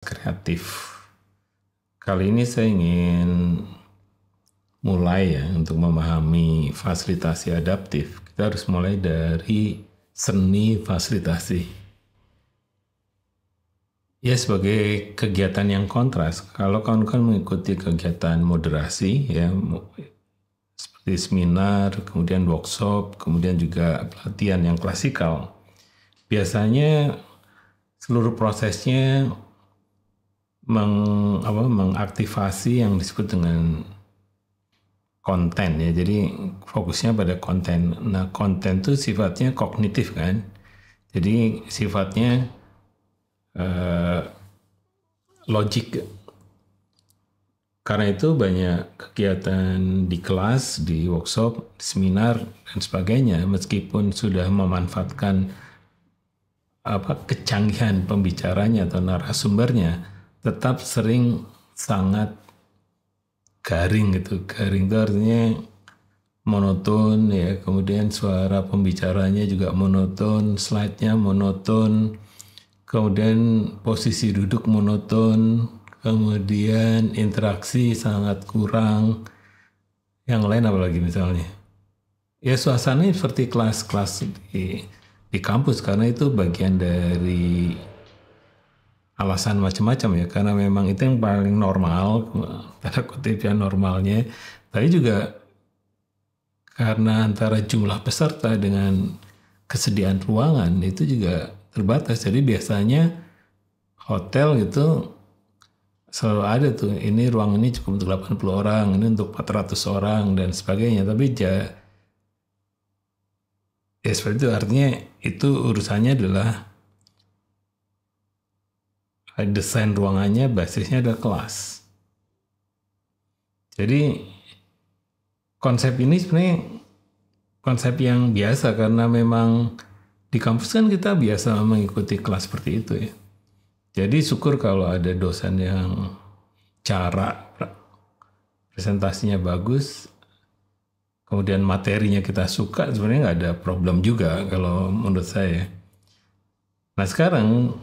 kreatif. Kali ini saya ingin mulai ya untuk memahami fasilitasi adaptif. Kita harus mulai dari seni fasilitasi. Ya sebagai kegiatan yang kontras. Kalau kawan-kawan mengikuti kegiatan moderasi ya seperti seminar, kemudian workshop, kemudian juga pelatihan yang klasikal. Biasanya seluruh prosesnya meng, apa, mengaktifasi yang disebut dengan konten ya. Jadi fokusnya pada konten. Nah konten itu sifatnya kognitif kan. Jadi sifatnya uh, logik. Karena itu banyak kegiatan di kelas, di workshop, di seminar dan sebagainya. Meskipun sudah memanfaatkan apa kecanggihan pembicaranya atau narasumbernya, tetap sering sangat garing gitu. Garing itu artinya monoton ya, kemudian suara pembicaranya juga monoton, slide-nya monoton, kemudian posisi duduk monoton, kemudian interaksi sangat kurang. Yang lain apalagi misalnya. Ya suasananya seperti kelas-kelas di, di kampus karena itu bagian dari alasan macam-macam ya karena memang itu yang paling normal tanda kutip ya normalnya tapi juga karena antara jumlah peserta dengan kesediaan ruangan itu juga terbatas jadi biasanya hotel gitu selalu ada tuh ini ruang ini cukup untuk 80 orang ini untuk 400 orang dan sebagainya tapi ya ya seperti itu artinya itu urusannya adalah Eh, desain ruangannya basisnya ada kelas. Jadi konsep ini sebenarnya konsep yang biasa karena memang di kampus kan kita biasa mengikuti kelas seperti itu ya. Jadi syukur kalau ada dosen yang cara presentasinya bagus, kemudian materinya kita suka, sebenarnya nggak ada problem juga kalau menurut saya. Nah sekarang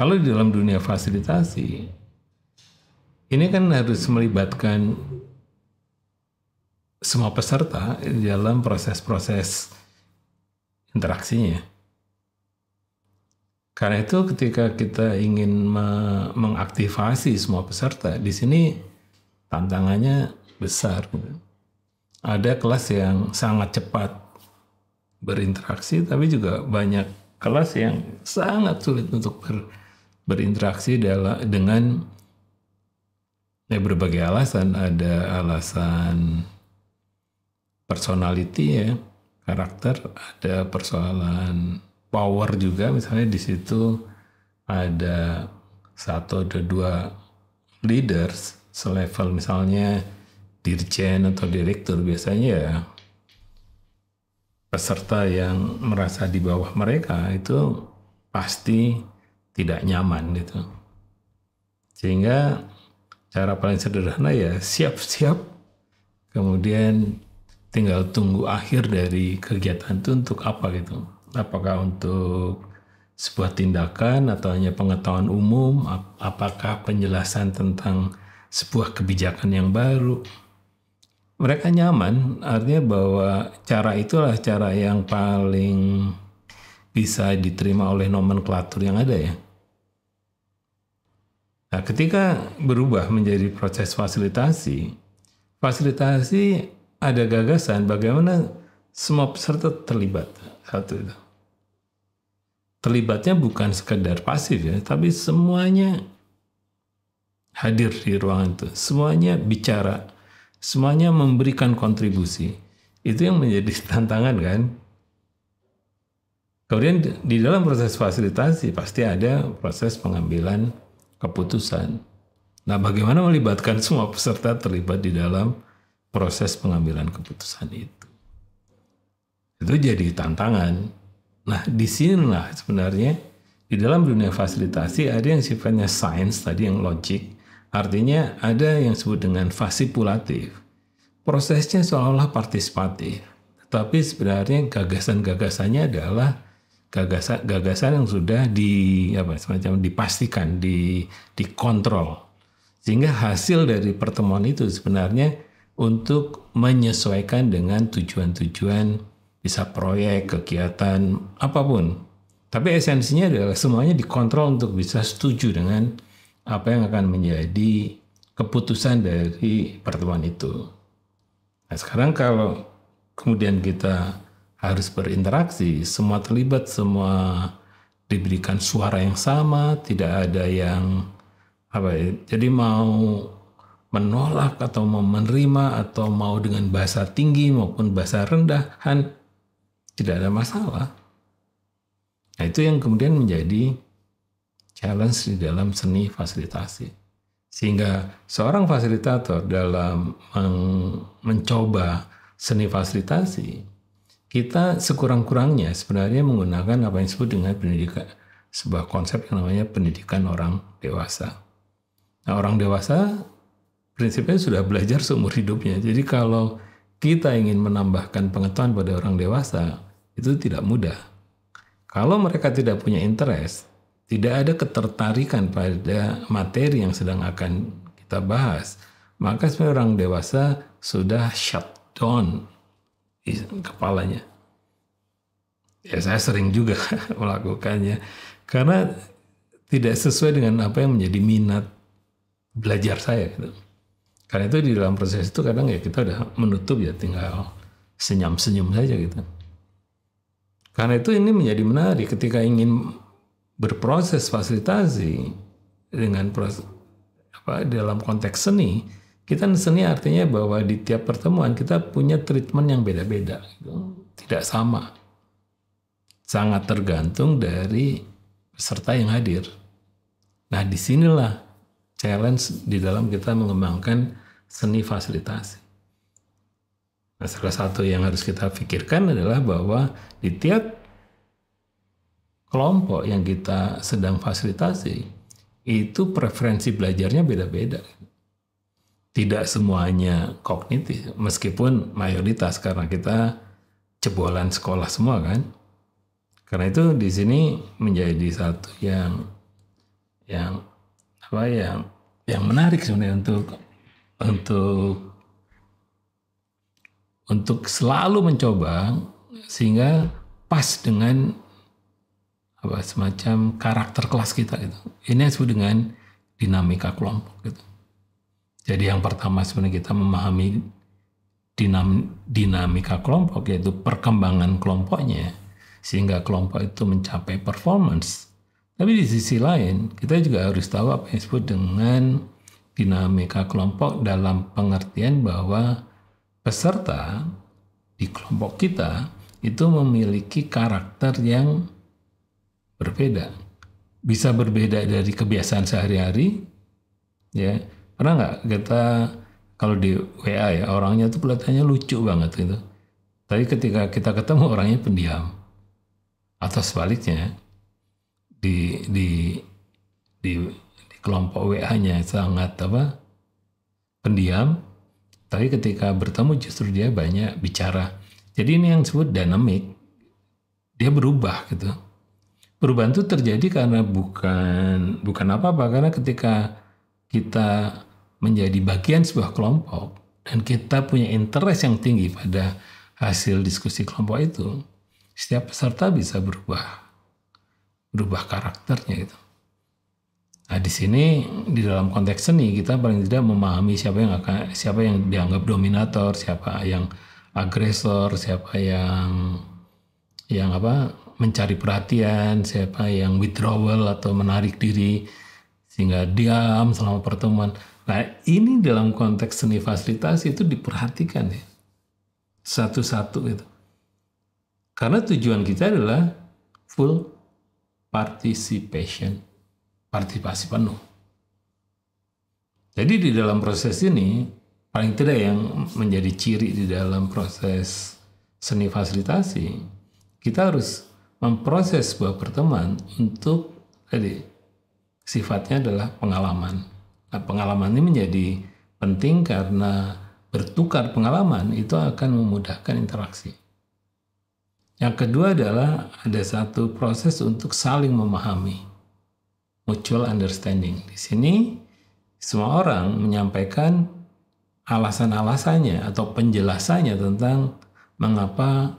kalau di dalam dunia fasilitasi, ini kan harus melibatkan semua peserta di dalam proses-proses interaksinya. Karena itu ketika kita ingin me mengaktifasi semua peserta, di sini tantangannya besar. Gitu. Ada kelas yang sangat cepat berinteraksi, tapi juga banyak kelas yang sangat sulit untuk ber berinteraksi dengan ya berbagai alasan ada alasan personality ya karakter ada persoalan power juga misalnya di situ ada satu atau dua leaders selevel misalnya dirjen atau direktur biasanya ya peserta yang merasa di bawah mereka itu pasti tidak nyaman gitu. Sehingga cara paling sederhana ya siap-siap kemudian tinggal tunggu akhir dari kegiatan itu untuk apa gitu. Apakah untuk sebuah tindakan atau hanya pengetahuan umum, apakah penjelasan tentang sebuah kebijakan yang baru. Mereka nyaman, artinya bahwa cara itulah cara yang paling bisa diterima oleh nomenklatur yang ada ya. Nah, ketika berubah menjadi proses fasilitasi, fasilitasi ada gagasan bagaimana semua peserta terlibat. Satu itu. Terlibatnya bukan sekedar pasif ya, tapi semuanya hadir di ruangan itu. Semuanya bicara, semuanya memberikan kontribusi. Itu yang menjadi tantangan kan Kemudian di dalam proses fasilitasi pasti ada proses pengambilan keputusan. Nah, bagaimana melibatkan semua peserta terlibat di dalam proses pengambilan keputusan itu? Itu jadi tantangan. Nah, di sinilah sebenarnya di dalam dunia fasilitasi ada yang sifatnya sains tadi yang logik, artinya ada yang disebut dengan fasipulatif. Prosesnya seolah-olah partisipatif, tapi sebenarnya gagasan-gagasannya adalah gagasan gagasan yang sudah di apa semacam dipastikan di dikontrol sehingga hasil dari pertemuan itu sebenarnya untuk menyesuaikan dengan tujuan-tujuan bisa proyek kegiatan apapun tapi esensinya adalah semuanya dikontrol untuk bisa setuju dengan apa yang akan menjadi keputusan dari pertemuan itu nah sekarang kalau kemudian kita harus berinteraksi, semua terlibat, semua diberikan suara yang sama, tidak ada yang apa ya. Jadi mau menolak atau mau menerima atau mau dengan bahasa tinggi maupun bahasa rendahan tidak ada masalah. Nah, itu yang kemudian menjadi challenge di dalam seni fasilitasi. Sehingga seorang fasilitator dalam mencoba seni fasilitasi kita sekurang-kurangnya sebenarnya menggunakan apa yang disebut dengan pendidikan sebuah konsep yang namanya pendidikan orang dewasa. Nah, orang dewasa prinsipnya sudah belajar seumur hidupnya. Jadi kalau kita ingin menambahkan pengetahuan pada orang dewasa, itu tidak mudah. Kalau mereka tidak punya interest, tidak ada ketertarikan pada materi yang sedang akan kita bahas, maka sebenarnya orang dewasa sudah shut down kepalanya. Ya saya sering juga melakukannya karena tidak sesuai dengan apa yang menjadi minat belajar saya gitu. Karena itu di dalam proses itu kadang ya kita udah menutup ya tinggal senyum-senyum saja gitu. Karena itu ini menjadi menarik ketika ingin berproses fasilitasi dengan proses, apa dalam konteks seni kita seni artinya bahwa di tiap pertemuan kita punya treatment yang beda-beda, tidak sama. Sangat tergantung dari peserta yang hadir. Nah, disinilah challenge di dalam kita mengembangkan seni fasilitasi. Nah, salah satu yang harus kita pikirkan adalah bahwa di tiap kelompok yang kita sedang fasilitasi, itu preferensi belajarnya beda-beda tidak semuanya kognitif meskipun mayoritas karena kita cebolan sekolah semua kan. Karena itu di sini menjadi satu yang yang apa yang yang menarik sebenarnya untuk untuk untuk selalu mencoba sehingga pas dengan apa semacam karakter kelas kita gitu. Ini yang disebut dengan dinamika kelompok gitu. Jadi yang pertama sebenarnya kita memahami dinam, dinamika kelompok yaitu perkembangan kelompoknya ya. sehingga kelompok itu mencapai performance. Tapi di sisi lain kita juga harus tahu apa yang disebut dengan dinamika kelompok dalam pengertian bahwa peserta di kelompok kita itu memiliki karakter yang berbeda. Bisa berbeda dari kebiasaan sehari-hari, ya Pernah nggak kita kalau di WA ya orangnya tuh kelihatannya lucu banget gitu. Tapi ketika kita ketemu orangnya pendiam. Atau sebaliknya di di di, di kelompok WA-nya sangat apa? pendiam, tapi ketika bertemu justru dia banyak bicara. Jadi ini yang disebut dynamic Dia berubah gitu. Perubahan itu terjadi karena bukan bukan apa-apa karena ketika kita menjadi bagian sebuah kelompok dan kita punya interest yang tinggi pada hasil diskusi kelompok itu, setiap peserta bisa berubah berubah karakternya itu Nah di sini di dalam konteks seni kita paling tidak memahami siapa yang akan siapa yang dianggap dominator, siapa yang agresor, siapa yang yang apa mencari perhatian, siapa yang withdrawal atau menarik diri sehingga diam selama pertemuan. Nah, ini dalam konteks seni fasilitas itu diperhatikan ya. Satu-satu itu. Karena tujuan kita adalah full participation. Partisipasi penuh. Jadi di dalam proses ini, paling tidak yang menjadi ciri di dalam proses seni fasilitasi, kita harus memproses sebuah pertemuan untuk tadi sifatnya adalah pengalaman pengalaman ini menjadi penting karena bertukar pengalaman itu akan memudahkan interaksi. Yang kedua adalah ada satu proses untuk saling memahami, mutual understanding. Di sini semua orang menyampaikan alasan-alasannya atau penjelasannya tentang mengapa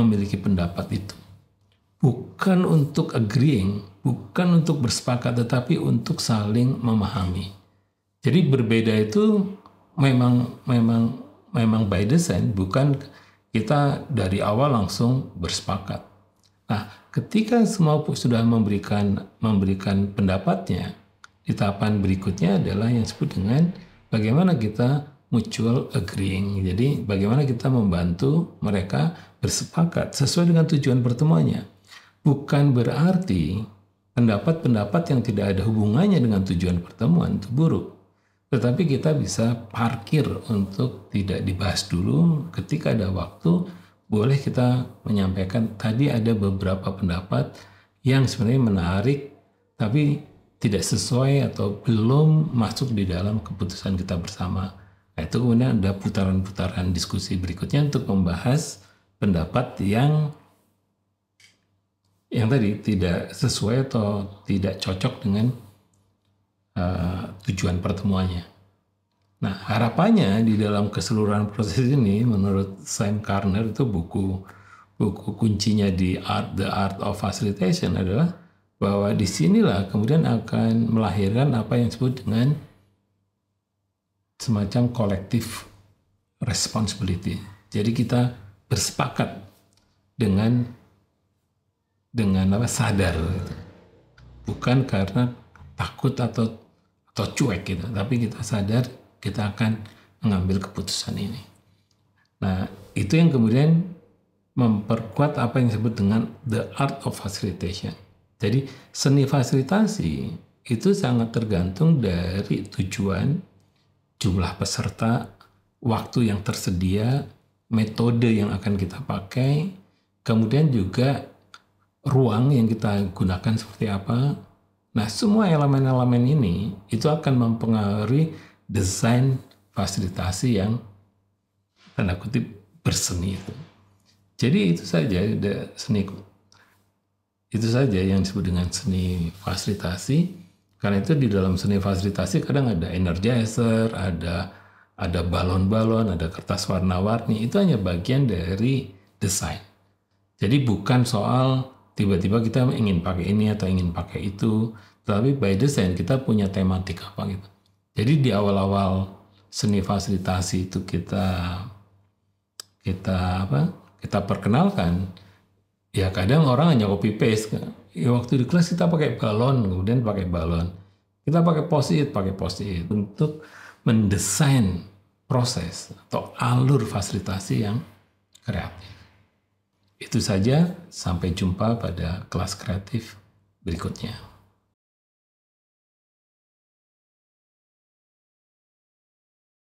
memiliki pendapat itu. Bukan untuk agreeing, bukan untuk bersepakat tetapi untuk saling memahami. Jadi berbeda itu memang memang memang by design bukan kita dari awal langsung bersepakat. Nah, ketika semua sudah memberikan memberikan pendapatnya, di tahapan berikutnya adalah yang disebut dengan bagaimana kita mutual agreeing. Jadi bagaimana kita membantu mereka bersepakat sesuai dengan tujuan pertemuannya. Bukan berarti pendapat-pendapat yang tidak ada hubungannya dengan tujuan pertemuan itu buruk. Tetapi kita bisa parkir untuk tidak dibahas dulu. Ketika ada waktu, boleh kita menyampaikan tadi ada beberapa pendapat yang sebenarnya menarik, tapi tidak sesuai atau belum masuk di dalam keputusan kita bersama. Nah, itu kemudian ada putaran-putaran diskusi berikutnya untuk membahas pendapat yang yang tadi tidak sesuai atau tidak cocok dengan uh, tujuan pertemuannya. Nah, harapannya di dalam keseluruhan proses ini menurut Sam Karner itu buku buku kuncinya di Art The Art of Facilitation adalah bahwa disinilah kemudian akan melahirkan apa yang disebut dengan semacam kolektif responsibility. Jadi kita bersepakat dengan dengan apa sadar gitu. bukan karena takut atau atau cuek gitu tapi kita sadar kita akan mengambil keputusan ini nah itu yang kemudian memperkuat apa yang disebut dengan the art of facilitation jadi seni fasilitasi itu sangat tergantung dari tujuan jumlah peserta waktu yang tersedia metode yang akan kita pakai kemudian juga ruang yang kita gunakan seperti apa. Nah, semua elemen-elemen ini itu akan mempengaruhi desain fasilitasi yang tanda kutip berseni itu. Jadi itu saja seni itu saja yang disebut dengan seni fasilitasi. Karena itu di dalam seni fasilitasi kadang ada energizer, ada ada balon-balon, ada kertas warna-warni. Itu hanya bagian dari desain. Jadi bukan soal tiba-tiba kita ingin pakai ini atau ingin pakai itu tapi by design kita punya tematik apa gitu jadi di awal-awal seni fasilitasi itu kita kita apa kita perkenalkan ya kadang orang hanya copy paste ya waktu di kelas kita pakai balon kemudian pakai balon kita pakai posit pakai posit untuk mendesain proses atau alur fasilitasi yang kreatif itu saja, sampai jumpa pada kelas kreatif berikutnya.